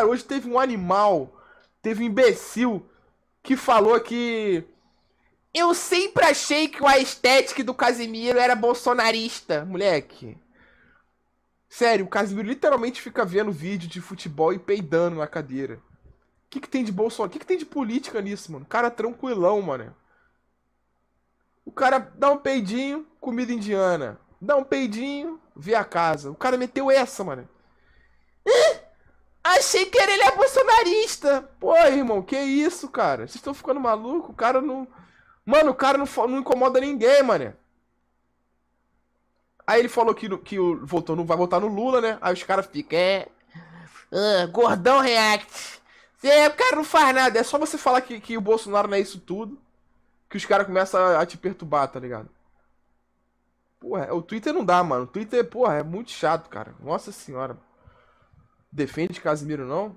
Cara, hoje teve um animal, teve um imbecil que falou que. Eu sempre achei que a estética do Casimiro era bolsonarista, moleque. Sério, o Casimiro literalmente fica vendo vídeo de futebol e peidando na cadeira. O que, que tem de Bolsonaro? O que, que tem de política nisso, mano? cara tranquilão, mano. O cara dá um peidinho, comida indiana. Dá um peidinho, vê a casa. O cara meteu essa, mano. Mas que ele é bolsonarista. Pô, irmão, que isso, cara? Vocês estão ficando maluco? O cara não. Mano, o cara não, não incomoda ninguém, mané. Aí ele falou que, que o, votou, não vai votar no Lula, né? Aí os caras ficam, é. Uh, gordão react. É, o cara não faz nada. É só você falar que, que o Bolsonaro não é isso tudo. Que os caras começam a, a te perturbar, tá ligado? Porra, o Twitter não dá, mano. O Twitter, porra, é muito chato, cara. Nossa senhora defende Casimiro, não?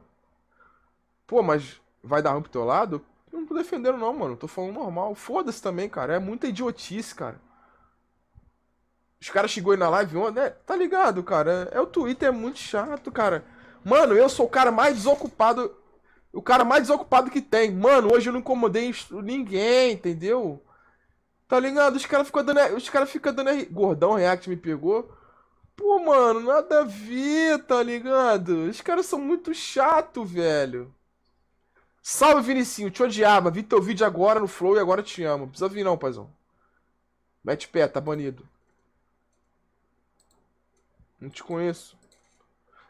Pô, mas vai dar ruim pro teu lado? Eu não tô defendendo, não, mano. Tô falando normal. Foda-se também, cara. É muita idiotice, cara. Os caras chegou aí na live ontem, né? Tá ligado, cara? É, é o Twitter, é muito chato, cara. Mano, eu sou o cara mais desocupado. O cara mais desocupado que tem. Mano, hoje eu não incomodei ninguém, entendeu? Tá ligado? Os caras ficam dando. Os caras ficam dando. Gordão React me pegou. Pô, mano, nada a ver, tá ligado? Os caras são muito chato, velho. Salve, Vinicinho, te odiava. Vi teu vídeo agora no Flow e agora te amo. Precisa vir não, paizão. Mete pé, tá banido. Não te conheço.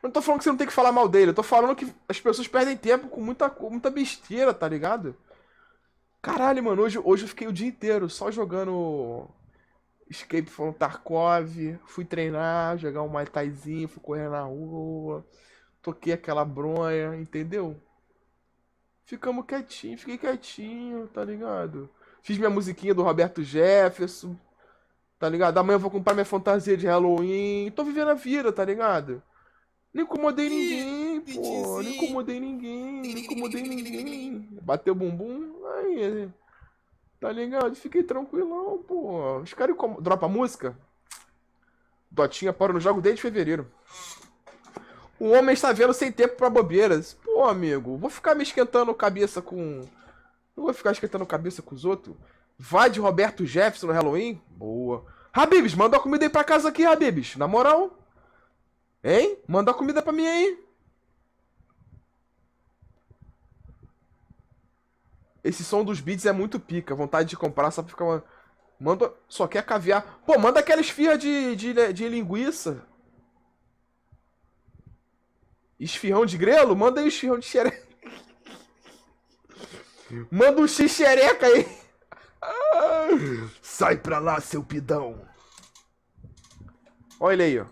não tô falando que você não tem que falar mal dele. Eu tô falando que as pessoas perdem tempo com muita, muita besteira, tá ligado? Caralho, mano, hoje, hoje eu fiquei o dia inteiro só jogando Escape foi no Tarkov, fui treinar, jogar um Muay Thaizinho, fui correr na rua, toquei aquela bronha, entendeu? Ficamos quietinho, fiquei quietinho, tá ligado? Fiz minha musiquinha do Roberto Jefferson, tá ligado? Amanhã eu vou comprar minha fantasia de Halloween, tô vivendo a vida, tá ligado? Não incomodei ninguém, pô, não incomodei ninguém, não incomodei ninguém. Bateu bumbum, aí... Tá ligado? Fiquei tranquilão, pô. Os caras como... dropa música? Dotinha para no jogo desde fevereiro. O homem está vendo sem tempo para bobeiras. Pô, amigo, vou ficar me esquentando cabeça com. Não vou ficar esquentando cabeça com os outros. Vai de Roberto Jefferson no Halloween? Boa. Habibs, manda a comida aí pra casa aqui, Habibs. Na moral. Hein? Manda a comida pra mim aí. Esse som dos beats é muito pica. Vontade de comprar só pra ficar uma... Manda... Só quer caviar. Pô, manda aquela esfirra de, de, de linguiça. Esfirrão de grelo? Manda aí o esfirrão de xereca. Manda um xixereca aí. sai pra lá, seu pidão. Olha ele aí, ó.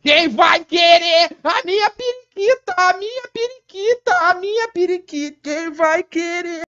Quem vai querer a minha periquita, a minha periquita, a minha periquita? Quem vai querer?